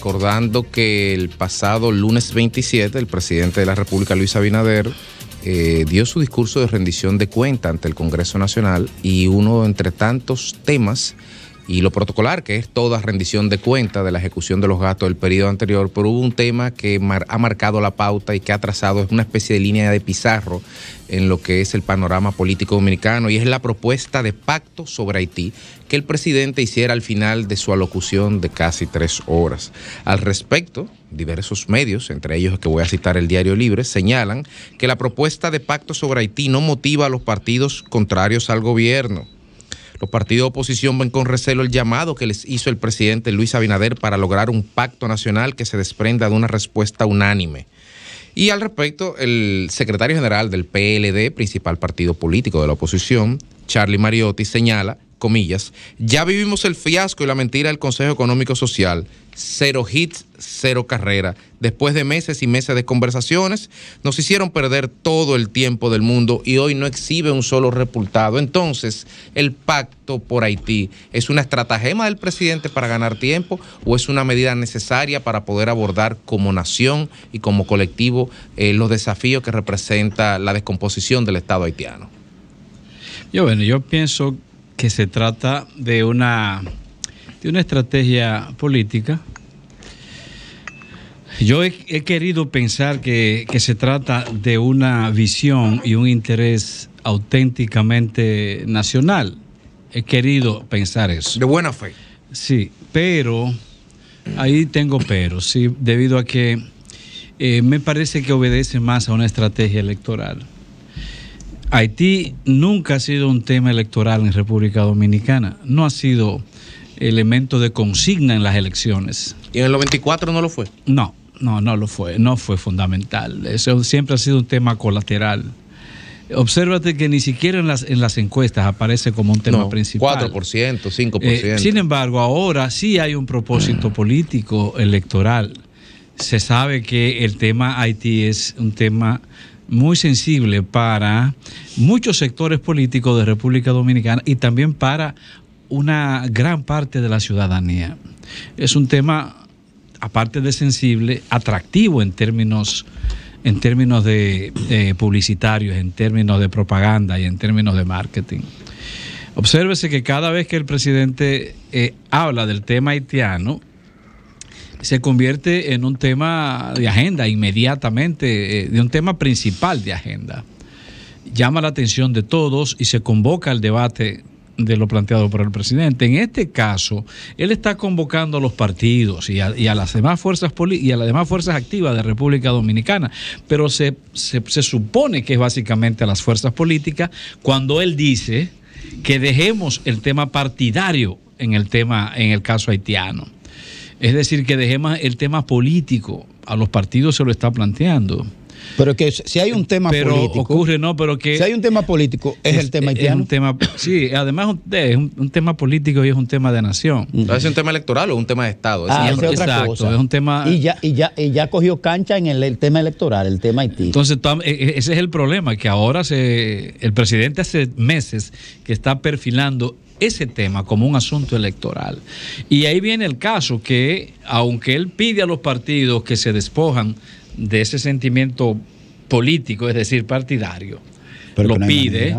recordando que el pasado lunes 27 el presidente de la República, Luis Abinader, eh, dio su discurso de rendición de cuenta ante el Congreso Nacional y uno entre tantos temas y lo protocolar, que es toda rendición de cuenta de la ejecución de los gastos del periodo anterior, pero hubo un tema que ha marcado la pauta y que ha trazado, una especie de línea de pizarro en lo que es el panorama político dominicano y es la propuesta de pacto sobre Haití que el presidente hiciera al final de su alocución de casi tres horas. Al respecto, diversos medios, entre ellos que voy a citar el Diario Libre, señalan que la propuesta de pacto sobre Haití no motiva a los partidos contrarios al gobierno los partidos de oposición ven con recelo el llamado que les hizo el presidente Luis Abinader para lograr un pacto nacional que se desprenda de una respuesta unánime. Y al respecto, el secretario general del PLD, principal partido político de la oposición, Charlie Mariotti, señala comillas, ya vivimos el fiasco y la mentira del Consejo Económico Social. Cero hits, cero carrera. Después de meses y meses de conversaciones, nos hicieron perder todo el tiempo del mundo y hoy no exhibe un solo resultado. Entonces, ¿el pacto por Haití es una estratagema del presidente para ganar tiempo o es una medida necesaria para poder abordar como nación y como colectivo eh, los desafíos que representa la descomposición del Estado haitiano? Yo, bueno, yo pienso que se trata de una, de una estrategia política. Yo he, querido pensar que, se trata de una visión y un interés auténticamente nacional. He querido pensar eso. De buena fe. Sí, pero ahí tengo pero, sí, debido a que eh, me parece que obedece más a una estrategia electoral. Haití nunca ha sido un tema electoral en República Dominicana, no ha sido elemento de consigna en las elecciones. ¿Y en el 94 no lo fue? No, no, no lo fue, no fue fundamental. Eso siempre ha sido un tema colateral. Obsérvate que ni siquiera en las, en las encuestas aparece como un tema no, principal. 4%, 5%. Eh, sin embargo, ahora sí hay un propósito mm. político electoral. Se sabe que el tema Haití es un tema muy sensible para muchos sectores políticos de República Dominicana y también para una gran parte de la ciudadanía. Es un tema, aparte de sensible, atractivo en términos en términos de eh, publicitarios, en términos de propaganda y en términos de marketing. Obsérvese que cada vez que el presidente eh, habla del tema haitiano, se convierte en un tema de agenda inmediatamente, eh, de un tema principal de agenda. Llama la atención de todos y se convoca el debate de lo planteado por el presidente. En este caso, él está convocando a los partidos y a, las demás fuerzas y a las demás fuerzas activas de República Dominicana, pero se, se supone que es básicamente a las fuerzas políticas cuando él dice que dejemos el tema partidario en el tema en el caso haitiano. Es decir, que dejemos el tema político, a los partidos se lo está planteando. Pero que si hay un tema político. ocurre, no, pero que. Si hay un tema político, es, el tema haitiano. Es un tema, sí, además es un, tema político y es un tema de nación. Mm. Es un tema electoral o un tema de Estado. Es ah, otra Exacto, es un tema. Y ya, y ya, y cogió cancha en el, tema electoral, el tema Haití. Entonces, e, e, ese es el problema, que ahora se, el presidente hace meses que está perfilando ese tema como un asunto electoral. Y ahí viene el caso que, aunque él pide a los partidos que se despojan de ese sentimiento político, es decir, partidario, lo pide,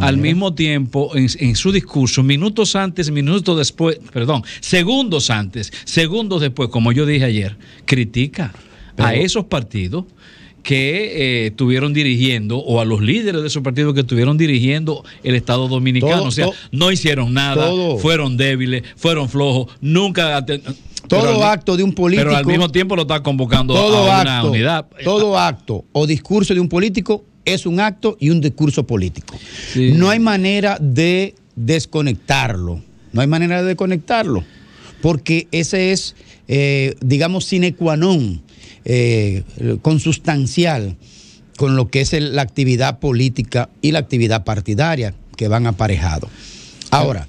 al mismo tiempo en, su discurso, minutos antes, minutos después, perdón, segundos antes, segundos después, como yo dije ayer, critica a esos partidos que estuvieron eh, dirigiendo o a los líderes de esos partidos que estuvieron dirigiendo el Estado Dominicano. o sea, no hicieron nada, fueron débiles, fueron flojos, nunca... Todo acto de un político... Pero al mismo tiempo lo está convocando todo a una unidad. Todo acto o discurso de un político es un acto y un discurso político. No hay manera de desconectarlo. No hay manera de desconectarlo. Porque ese es, eh, digamos, sine qua non eh, consustancial con lo que es la actividad política y la actividad partidaria que van aparejados. Ahora,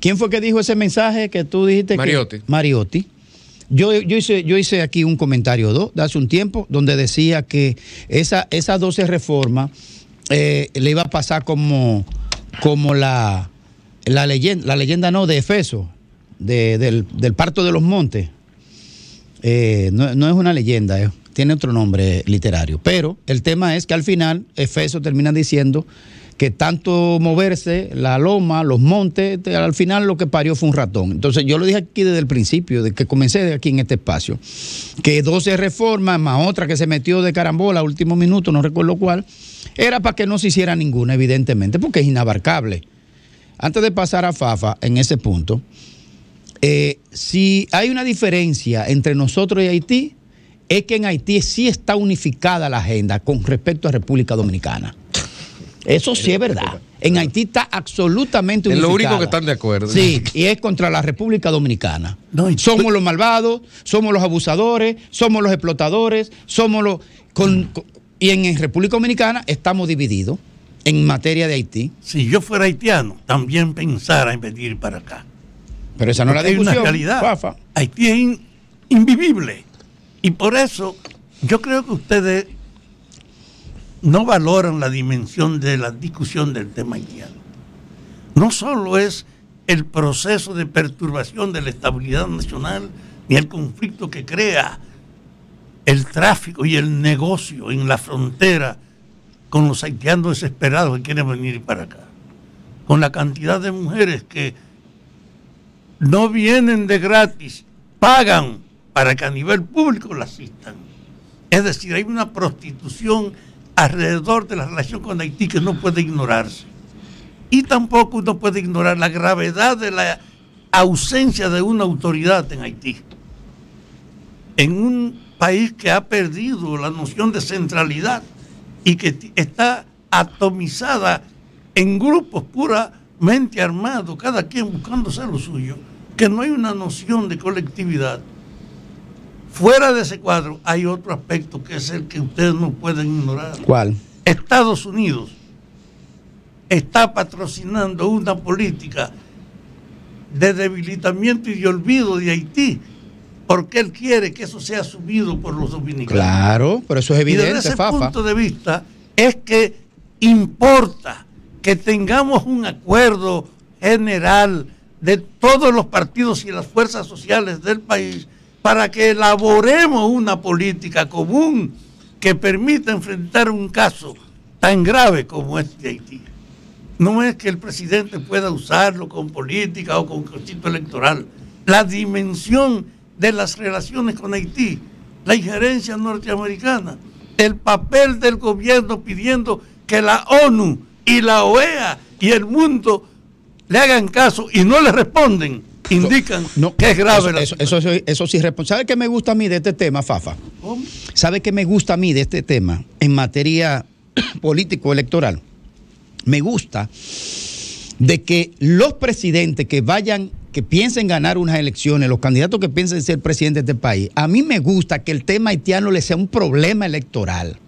¿quién fue que dijo ese mensaje que tú dijiste? Mariotti. Que, Mariotti. Yo, yo, hice, yo hice aquí un comentario dos de hace un tiempo donde decía que esa, esas 12 reformas eh, le iba a pasar como, como la, la, leyenda, la leyenda no de Efeso, del, parto de los montes, eh, no, es una leyenda, eh, tiene otro nombre literario. Pero el tema es que al final Efeso termina diciendo que tanto moverse, la loma, los montes, al final lo que parió fue un ratón. Entonces yo lo dije aquí desde el principio, de que comencé aquí en este espacio, que 12 reformas más otra que se metió de carambola a último minuto, no recuerdo cuál, era para que no se hiciera ninguna, evidentemente, porque es inabarcable. Antes de pasar a Fafa en ese punto, eh, si hay una diferencia entre nosotros y Haití, es que en Haití sí está unificada la agenda con respecto a República Dominicana. Eso sí es verdad. En Haití está absolutamente unificada. Es lo único que están de acuerdo. Sí, y es contra la República Dominicana. somos los malvados, somos los abusadores, somos los explotadores, somos los... y en, en República Dominicana estamos divididos en materia de Haití. Si yo fuera haitiano, también pensara en venir para acá. Pero esa no es la discusión. una realidad. Fafa. Haití es invivible. Y por eso yo creo que ustedes no valoran la dimensión de la discusión del tema haitiano. No solo es el proceso de perturbación de la estabilidad nacional, ni el conflicto que crea el tráfico y el negocio en la frontera con los haitianos desesperados que quieren venir para acá, con la cantidad de mujeres que no vienen de gratis, pagan para que a nivel público la asistan. Es decir, hay una prostitución alrededor de la relación con Haití que no puede ignorarse. Y tampoco uno puede ignorar la gravedad de la ausencia de una autoridad en Haití. En un país que ha perdido la noción de centralidad y que está atomizada en grupos puramente armados, cada quien buscándose lo suyo que no hay una noción de colectividad. Fuera de ese cuadro hay otro aspecto que es el que ustedes no pueden ignorar. ¿Cuál? Estados Unidos está patrocinando una política de debilitamiento y de olvido de Haití, porque él quiere que eso sea asumido por los dominicanos. Claro, pero eso es evidente. Y desde ese punto de vista es que importa que tengamos un acuerdo general de todos los partidos y las fuerzas sociales del país para que elaboremos una política común que permita enfrentar un caso tan grave como este de Haití. No es que el presidente pueda usarlo con política o con cortito electoral. La dimensión de las relaciones con Haití, la injerencia norteamericana, el papel del gobierno pidiendo que la ONU y la OEA y el mundo le hagan caso y no le responden, indican que es grave eso, es responsable. ¿Sabe qué me gusta a mí de este tema, Fafa? ¿Sabe qué me gusta a mí de este tema en materia político-electoral? Me gusta de que los presidentes que vayan, que piensen ganar unas elecciones, los candidatos que piensen ser presidentes de este país, a mí me gusta que el tema haitiano le sea un problema electoral.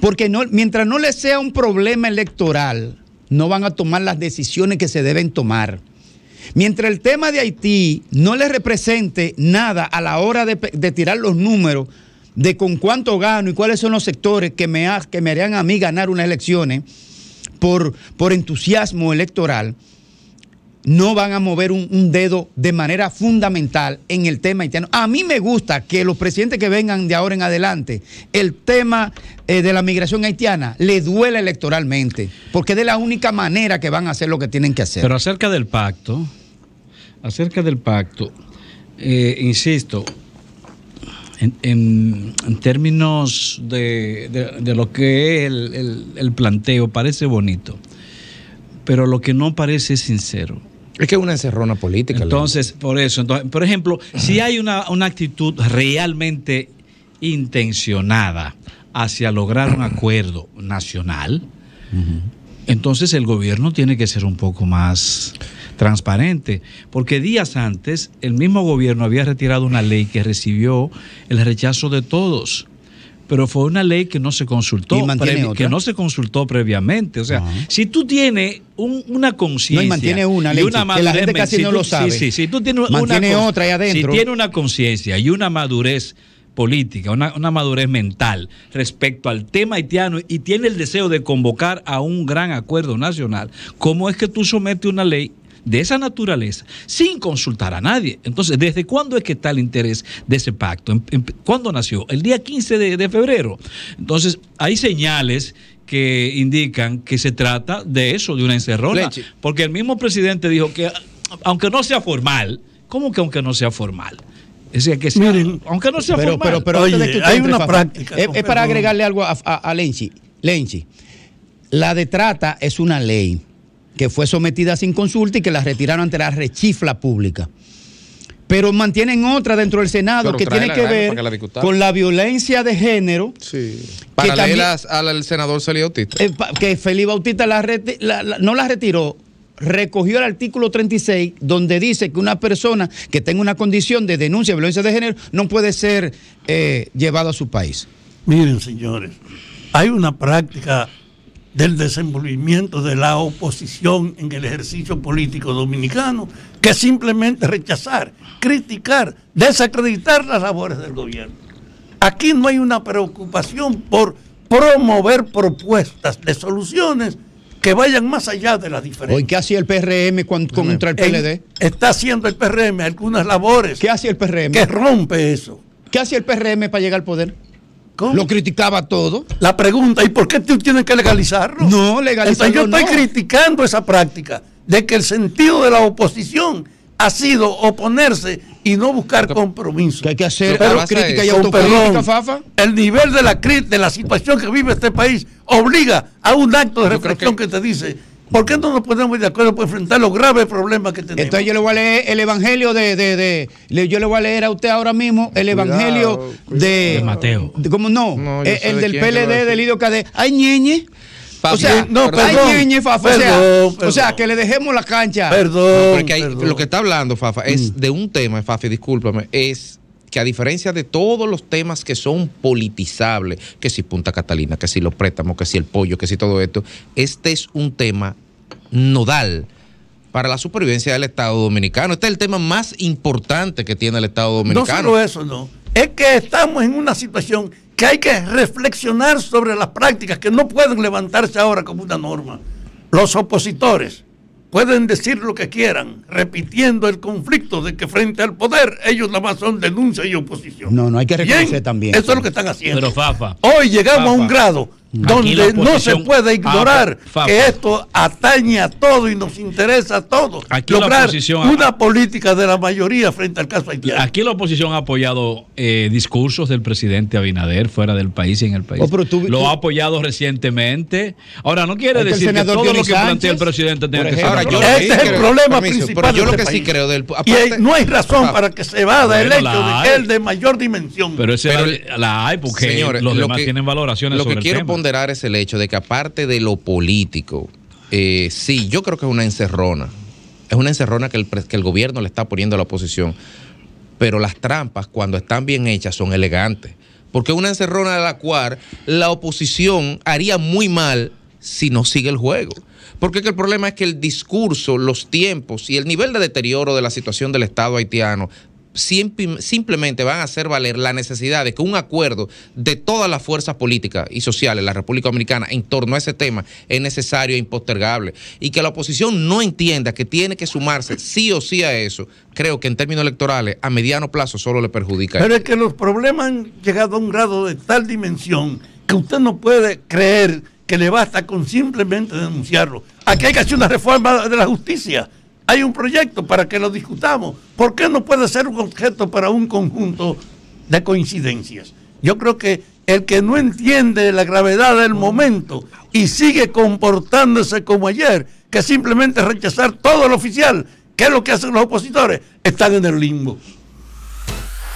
Porque mientras no le sea un problema electoral, no van a tomar las decisiones que se deben tomar. Mientras el tema de Haití no le represente nada a la hora de, tirar los números de con cuánto gano y cuáles son los sectores que me, que me harían a mí ganar unas elecciones por, por entusiasmo electoral, no van a mover un, dedo de manera fundamental en el tema haitiano. A mí me gusta que los presidentes que vengan de ahora en adelante, el tema eh, de la migración haitiana le duele electoralmente, porque es de la única manera que van a hacer lo que tienen que hacer. Pero acerca del pacto, acerca del pacto, eh, insisto, en, términos de, lo que es el, el planteo, parece bonito, pero lo que no parece es sincero es que es una encerrona política. Entonces, por eso, entonces, por ejemplo, si hay una, actitud realmente intencionada hacia lograr un acuerdo nacional, entonces el gobierno tiene que ser un poco más transparente, porque días antes el mismo gobierno había retirado una ley que recibió el rechazo de todos pero fue una ley que no se consultó, que no se consultó previamente. O sea, si tú tienes una conciencia. No, y una, ley, la gente casi no lo sabe. Sí, sí, si tú tienes una, otra Si tiene una conciencia y una madurez política, una, una, madurez mental respecto al tema haitiano y tiene el deseo de convocar a un gran acuerdo nacional, ¿cómo es que tú sometes una ley de esa naturaleza sin consultar a nadie. Entonces, ¿desde cuándo es que está el interés de ese pacto? Em, em, ¿Cuándo nació? El día 15 de, febrero. Entonces, hay señales que indican que se trata de eso, de una encerrona. Porque el mismo presidente dijo que, aunque no sea formal, ¿cómo que aunque no sea formal? Es decir, que aunque no sea formal. Pero, hay una práctica. Es, para agregarle algo a, a, a Lenchi. Lenchi, la de trata es una ley que fue sometida sin consulta y que la retiraron ante la rechifla pública. Pero mantienen otra dentro del Senado que tiene que ver con la violencia de género. Sí. Para que al, senador Felipe Bautista. Eh, que Felipe Bautista no la retiró, recogió el artículo 36, donde dice que una persona que tenga una condición de denuncia de violencia de género no puede ser eh, llevada a su país. Miren, señores, hay una práctica del desenvolvimiento de la oposición en el ejercicio político dominicano que simplemente rechazar, criticar, desacreditar las labores del gobierno. Aquí no hay una preocupación por promover propuestas de soluciones que vayan más allá de las diferencias. ¿Qué hace el PRM contra el PLD? Está haciendo el PRM algunas labores. ¿Qué hace el PRM? Que rompe eso. ¿Qué hace el PRM para llegar al poder? Lo criticaba todo. La pregunta, ¿y por qué tú tienes que legalizarlo? No, legalizarlo Entonces yo estoy criticando esa práctica de que el sentido de la oposición ha sido oponerse y no buscar compromiso. Que hay que hacer pero, crítica y autocrítica, Fafa. El nivel de la, de la situación que vive este país obliga a un acto de reflexión que te dice ¿Por qué no nos ponemos de acuerdo para enfrentar los graves problemas que tenemos? Entonces yo le voy a leer el evangelio de, yo le voy a leer a usted ahora mismo el evangelio De, de, Mateo. ¿Cómo no? Eh, el, del PLD del Idoque. Cadet. Ay, ñeñe. o sea, no, ñeñe, Fafa. o, sea, que le dejemos la cancha. Perdón. porque lo que está hablando, Fafa, es mm. de un tema, Fafi, discúlpame, es que a diferencia de todos los temas que son politizables, que si Punta Catalina, que si los préstamos, que si el pollo, que si todo esto, este es un tema nodal para la supervivencia del Estado Dominicano. Este es el tema más importante que tiene el Estado Dominicano. No solo eso, no. Es que estamos en una situación que hay que reflexionar sobre las prácticas que no pueden levantarse ahora como una norma. Los opositores Pueden decir lo que quieran, repitiendo el conflicto de que frente al poder ellos nada más son denuncia y oposición. No, no hay que reconocer también. Eso es lo que están haciendo. Pero Fafa. Hoy llegamos a un grado donde no se puede ignorar que esto atañe a todo y nos interesa a todos aquí lograr una política de la mayoría frente al caso haitiano. Aquí la oposición ha apoyado eh, discursos del presidente Abinader fuera del país y en el país. Oh, lo ha apoyado recientemente. Ahora, no quiere decir que todo lo que plantea el presidente tenga que ser. este es el problema principal. Yo lo que sí este creo del, y no hay razón para que se vada el hecho de que de mayor dimensión. Pero, esa la, hay porque los demás tienen valoraciones sobre el es el hecho de que aparte de lo político, eh, sí, yo creo que es una encerrona. Es una encerrona que el, que el gobierno le está poniendo a la oposición. Pero las trampas, cuando están bien hechas, son elegantes. Porque es una encerrona de la cual la oposición haría muy mal si no sigue el juego. Porque el problema es que el discurso, los tiempos y el nivel de deterioro de la situación del Estado haitiano simplemente van a hacer valer la necesidad de que un acuerdo de todas las fuerzas políticas y sociales de la República Dominicana en torno a ese tema es necesario e impostergable. Y que la oposición no entienda que tiene que sumarse sí o sí a eso, creo que en términos electorales a mediano plazo solo le perjudica. Pero es que los problemas han llegado a un grado de tal dimensión que usted no puede creer que le basta con simplemente denunciarlo. Aquí hay que hacer una reforma de la justicia hay un proyecto para que lo discutamos. ¿Por qué no puede ser un objeto para un conjunto de coincidencias? Yo creo que el que no entiende la gravedad del momento y sigue comportándose como ayer, que simplemente rechazar todo lo oficial, que es lo que hacen los opositores, están en el limbo.